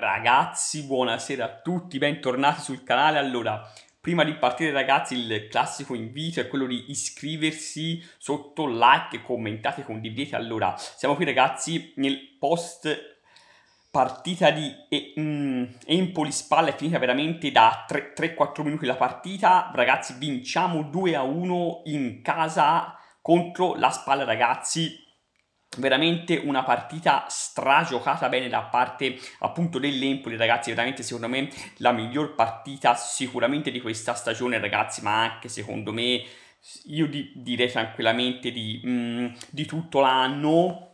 Ragazzi, buonasera a tutti, bentornati sul canale. Allora, prima di partire ragazzi, il classico invito è quello di iscriversi sotto like, commentate, condividete. Allora, siamo qui ragazzi nel post partita di e, mm, Empoli Spalla è finita veramente da 3-4 minuti la partita. Ragazzi, vinciamo 2-1 in casa contro la Spalla, ragazzi veramente una partita stragiocata bene da parte appunto dell'Empoli ragazzi veramente secondo me la miglior partita sicuramente di questa stagione ragazzi ma anche secondo me io di, direi tranquillamente di, mm, di tutto l'anno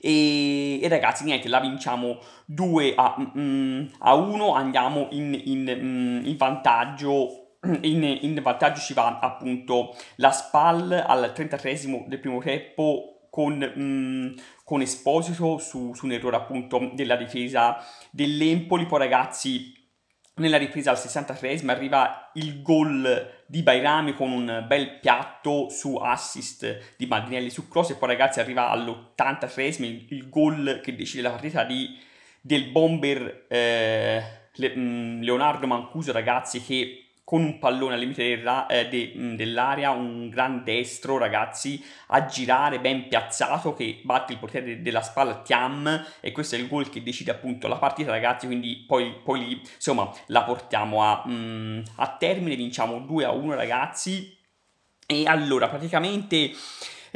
e, e, ragazzi niente la vinciamo 2 a, mm, a 1 andiamo in, in, mm, in vantaggio in, in vantaggio ci va appunto la SPAL al 33 del primo tempo con, mh, mm, con Esposito su, su, un errore appunto della difesa dell'Empoli, poi ragazzi nella ripresa al 63esimo arriva il gol di Bairami con un bel piatto su assist di Maldinelli su cross e poi ragazzi arriva all'83esimo il, il gol che decide la partita di, del bomber eh, mm, Leonardo Mancuso ragazzi che con un pallone al limite eh, dell'area, un gran destro, ragazzi, a girare ben piazzato che batte il portiere della spalla Tiam e questo è il gol che decide appunto la partita, ragazzi, quindi poi, poi insomma, la portiamo a, a termine, vinciamo 2 a 1, ragazzi. E allora, praticamente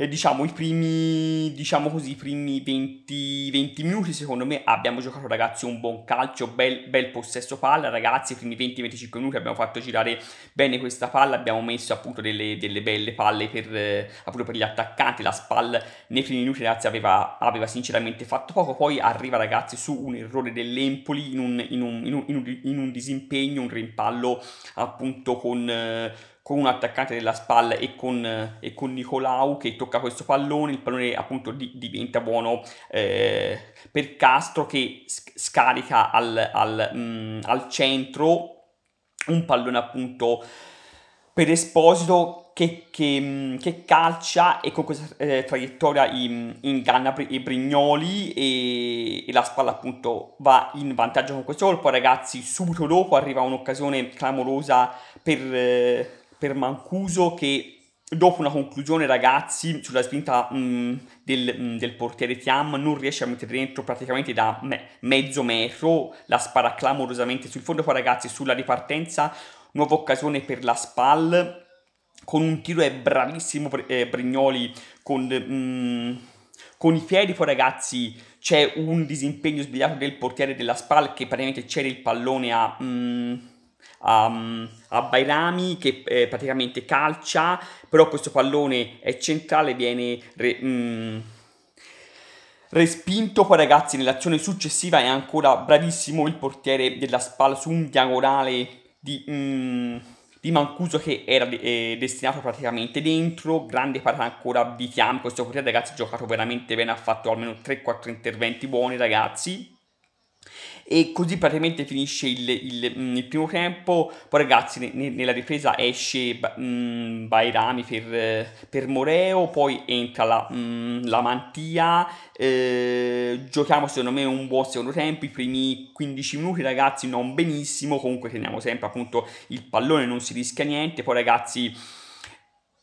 eh, diciamo i primi, diciamo così, i primi 20, 20, minuti secondo me abbiamo giocato ragazzi un buon calcio, bel, bel possesso palla ragazzi, i primi 20-25 minuti abbiamo fatto girare bene questa palla, abbiamo messo appunto delle, delle belle palle per, eh, appunto per gli attaccanti, la SPAL nei primi minuti ragazzi aveva, aveva sinceramente fatto poco, poi arriva ragazzi su un errore dell'Empoli in un, in un, in un, in un disimpegno, un rimpallo appunto con... Eh, con un attaccante della spalla e con, eh, e con Nicolau che tocca questo pallone, il pallone appunto di, diventa buono eh, per Castro che scarica al, al, mh, mm, al centro un pallone appunto per Esposito che, che, mm, che, calcia e con questa eh, traiettoria inganna in i Brignoli e, e, la spalla appunto va in vantaggio con questo colpo ragazzi subito dopo arriva un'occasione clamorosa per, eh, per Mancuso che dopo una conclusione ragazzi sulla spinta mh, mm, del, mh, mm, del, portiere Tiam non riesce a mettere dentro praticamente da me- mezzo metro la spara clamorosamente sul fondo qua ragazzi sulla ripartenza nuova occasione per la SPAL con un tiro è bravissimo eh, Brignoli con, mh, mm, con i piedi poi ragazzi c'è un disimpegno sbagliato del portiere della SPAL che praticamente cede il pallone a a, a Bairami che eh, praticamente calcia, però questo pallone è centrale, viene... Re, mh, mm, respinto poi ragazzi nell'azione successiva è ancora bravissimo il portiere della spalla su un diagonale di, mm, di Mancuso che era eh, destinato praticamente dentro grande parata ancora di Fiamme, questo portiere ragazzi ha giocato veramente bene ha fatto almeno 3-4 interventi buoni ragazzi e così praticamente finisce il, il, mm, il primo tempo, poi ragazzi ne, nella ripresa esce mh, mm, Bairami per, per, Moreo, poi entra la, mm, la Mantia, eh, giochiamo secondo me un buon secondo tempo, i primi 15 minuti ragazzi non benissimo, comunque teniamo sempre appunto il pallone, non si rischia niente, poi ragazzi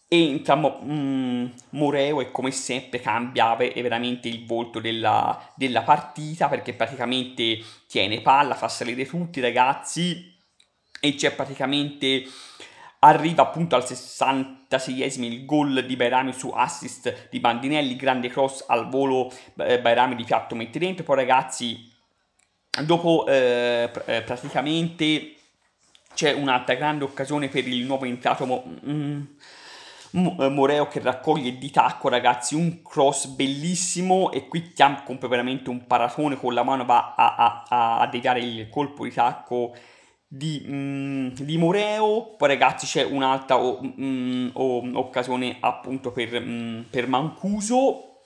entra um, Moreo e come sempre cambia è veramente il volto della, della, partita perché praticamente tiene palla, fa salire tutti i ragazzi e c'è praticamente arriva appunto al 66esimo il gol di Bairami su assist di Bandinelli, grande cross al volo eh, Bairami di piatto mette dentro poi ragazzi dopo eh, pr eh, praticamente c'è un'altra grande occasione per il nuovo entrato mo- mm, eh, Moreo che raccoglie di tacco ragazzi un cross bellissimo e qui Chiam compie veramente un paratone con la mano va a, a, a, a deviare il colpo di tacco di, mm, di, Moreo poi ragazzi c'è un'altra mm, occasione appunto per, mm, per Mancuso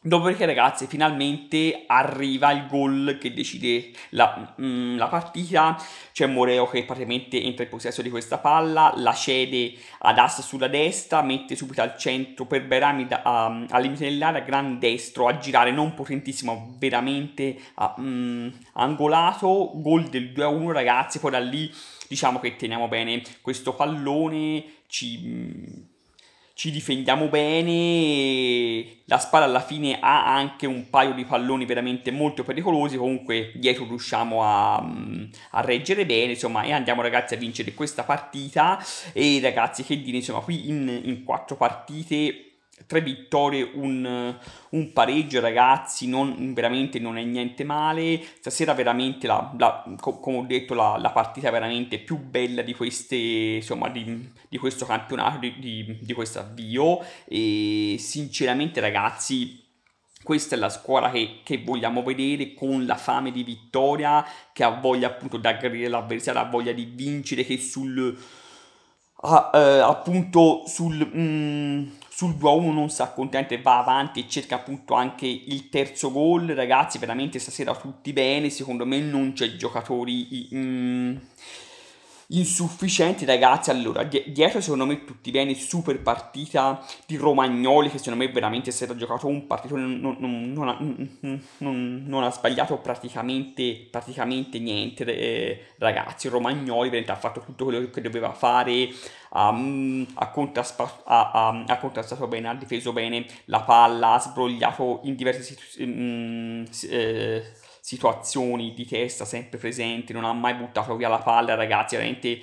Dopodiché, ragazzi, finalmente arriva il gol che decide la, mh, mm, la, partita. C'è Moreo che praticamente entra in possesso di questa palla, la cede ad Assa sulla destra, mette subito al centro per Berami da, a, a limite dell'area, gran destro a girare, non potentissimo, veramente a, mh, mm, angolato. Gol del 2-1, ragazzi. Poi da lì diciamo che teniamo bene questo pallone, ci. Mh, mm, ci difendiamo bene, la spada alla fine ha anche un paio di palloni veramente molto pericolosi, comunque dietro riusciamo a, mm, a reggere bene, insomma, e andiamo ragazzi a vincere questa partita, e ragazzi che dire, insomma, qui in, in quattro partite tre vittorie, un, un, pareggio, ragazzi, non, veramente non è niente male. Stasera veramente, la, la, come ho detto, la, la, partita veramente più bella di, queste, insomma, di, di questo campionato, di, di, di questo avvio. E sinceramente, ragazzi, questa è la squadra che, che, vogliamo vedere con la fame di vittoria, che ha voglia appunto di aggredire l'avversario, ha voglia di vincere, che sul... Ah, eh, appunto sul, mm, sul 2-1 non si accontenta e va avanti e cerca appunto anche il terzo gol. Ragazzi, veramente stasera tutti bene. Secondo me non c'è giocatori mm, insufficienti, ragazzi. Allora, dietro secondo me tutti bene. Super partita di Romagnoli che secondo me veramente si ha giocato un partito. Non, non, mm, non, non ha, sbagliato praticamente, praticamente niente, eh, ragazzi. Romagnoli veramente ha fatto tutto quello che doveva fare ha, mm, ha, contraspa- ha, ha contrastato bene, ha difeso bene la palla, ha sbrogliato in diverse situazioni. Mm, eh, situazioni di testa sempre presenti, non ha mai buttato via la palla, ragazzi, veramente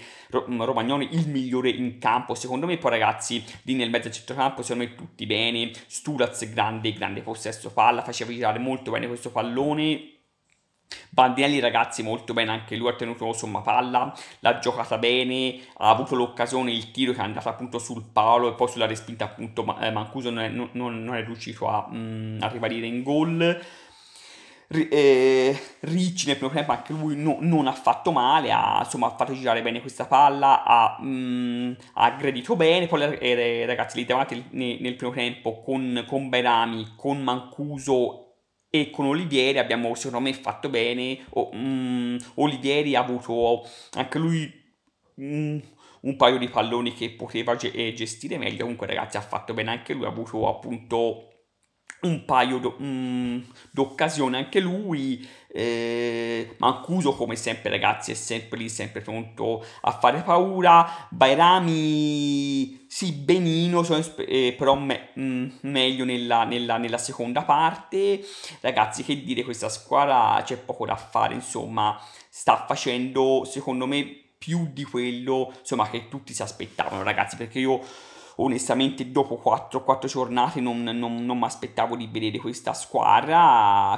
mm, Romagnoli il migliore in campo, secondo me poi ragazzi lì nel mezzo centrocampo secondo me tutti bene, Sturaz grande, grande possesso palla, faceva girare molto bene questo pallone, Bandinelli ragazzi molto bene, anche lui ha tenuto somma palla, l'ha giocata bene, ha avuto l'occasione, il tiro che è andato appunto sul palo e poi sulla respinta appunto eh, Mancuso non è, non, non è riuscito a, mh, mm, a, rivalire in gol. R- eh, Ricci nel primo tempo anche lui no, non ha fatto male, ha, insomma, fatto girare bene questa palla, ha, mh, mm, ha aggredito bene, poi eh, ragazzi lì davanti nel, nel primo tempo con, con Berami, con Mancuso e con Olivieri abbiamo secondo me fatto bene, o, mm, Olivieri ha avuto anche lui mm, un paio di palloni che poteva ge- eh, gestire meglio, comunque ragazzi ha fatto bene anche lui, ha avuto appunto un paio do- mm, d'occasioni anche lui, eh, Mancuso come sempre ragazzi è sempre lì, sempre pronto a fare paura, Bairami sì, benino, cioè, eh, però me, mh, mm, meglio nella, nella, nella, seconda parte. Ragazzi, che dire, questa squadra c'è poco da fare, insomma, sta facendo, secondo me, più di quello insomma, che tutti si aspettavano, ragazzi, perché io onestamente dopo 4, 4 giornate non, non, non mi aspettavo di vedere questa squadra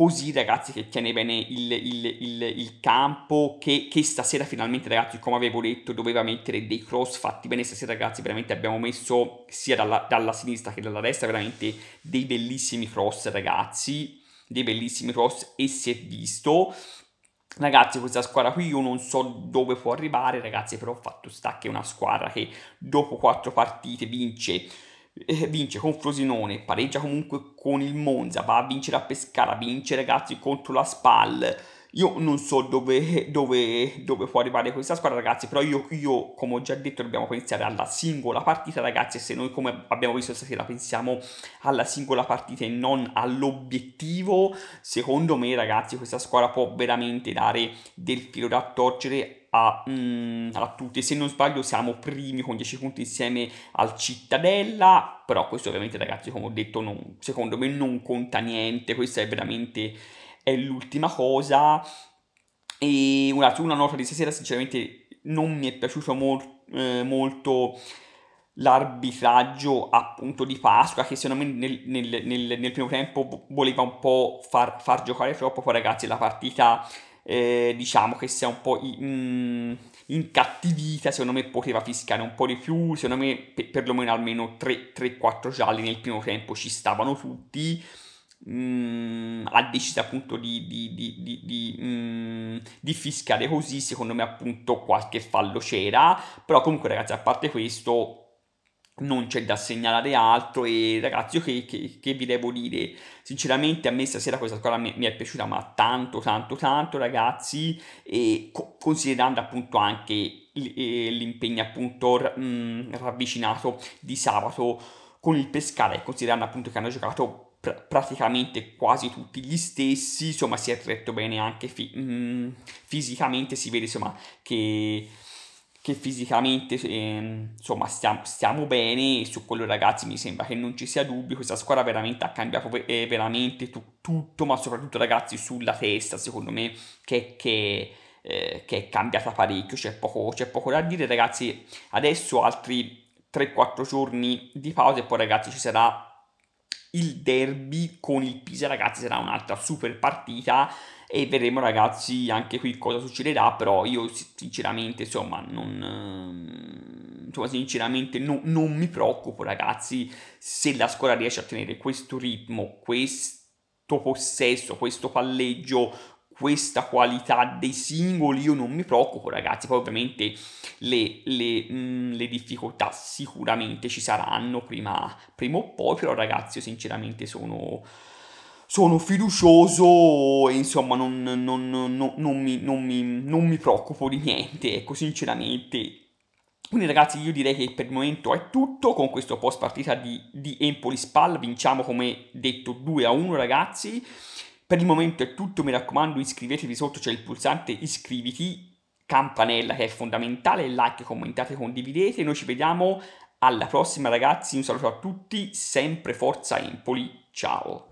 così ragazzi che tiene bene il, il, il, il campo che, che, stasera finalmente ragazzi come avevo detto doveva mettere dei cross fatti bene stasera ragazzi veramente abbiamo messo sia dalla, dalla sinistra che dalla destra veramente dei bellissimi cross ragazzi dei bellissimi cross e si è visto Ragazzi, questa squadra qui io non so dove può arrivare, ragazzi, però ho fatto sta che è una squadra che dopo quattro partite vince eh, vince con Frosinone, pareggia comunque con il Monza, va a vincere a Pescara, vince ragazzi contro la Spal. Io non so dove, dove, dove può arrivare questa squadra ragazzi, però io, io, come ho già detto dobbiamo pensare alla singola partita ragazzi e se noi come abbiamo visto stasera pensiamo alla singola partita e non all'obiettivo, secondo me ragazzi questa squadra può veramente dare del filo da torcere a, mh, mm, alla Tutti. Se non sbaglio, siamo primi con 10 punti insieme al Cittadella. Però questo, ovviamente, ragazzi, come ho detto, non, secondo me non conta niente. Questa è veramente è l'ultima cosa. E una, una nota di stasera, sinceramente, non mi è piaciuto mol, eh, molto l'arbitraggio appunto di Pasqua che secondo me nel, nel, nel, nel primo tempo voleva un po' far, far giocare troppo poi ragazzi la partita eh, diciamo che sia un po' in, mm, incattivita, secondo me poteva fiscare un po' di più, secondo me pe- perlomeno almeno 3-4 gialli nel primo tempo ci stavano tutti. Mm, ha deciso appunto di, di, di, di, mm, di, fischiare così secondo me appunto qualche fallo c'era però comunque ragazzi a parte questo non c'è da segnalare altro e ragazzi io che, che, che, vi devo dire sinceramente a me stasera questa squadra mi, mi è piaciuta ma tanto tanto tanto ragazzi e co- considerando appunto anche l- l'impegno appunto r- mh, ravvicinato di sabato con il Pescara e considerando appunto che hanno giocato pr- praticamente quasi tutti gli stessi insomma si è retto bene anche fi- mh, fisicamente si vede insomma che che fisicamente eh, insomma stiamo, stiamo, bene e su quello ragazzi mi sembra che non ci sia dubbio questa squadra veramente ha cambiato eh, veramente tu, tutto ma soprattutto ragazzi sulla testa secondo me che, che, eh, che è cambiata parecchio c'è poco, c'è poco da dire ragazzi adesso altri 3-4 giorni di pausa e poi ragazzi ci sarà il derby con il Pisa ragazzi sarà un'altra super partita e vedremo ragazzi anche qui cosa succederà, però io sinceramente insomma non, ehm, insomma, sinceramente no, non mi preoccupo ragazzi se la squadra riesce a tenere questo ritmo, questo possesso, questo palleggio, questa qualità dei singoli io non mi preoccupo ragazzi poi ovviamente le, le, mh, mm, le difficoltà sicuramente ci saranno prima, prima o poi però ragazzi io sinceramente sono sono fiducioso e insomma non, non, non, non mi, mi, non mi preoccupo di niente, ecco sinceramente. Quindi ragazzi io direi che per il momento è tutto con questo post partita di, di Empoli-Spal, vinciamo come detto 2 a 1 ragazzi, per il momento è tutto, mi raccomando iscrivetevi sotto, c'è il pulsante iscriviti, campanella che è fondamentale, like, commentate, condividete, noi ci vediamo alla prossima ragazzi, un saluto a tutti, sempre Forza Empoli, ciao!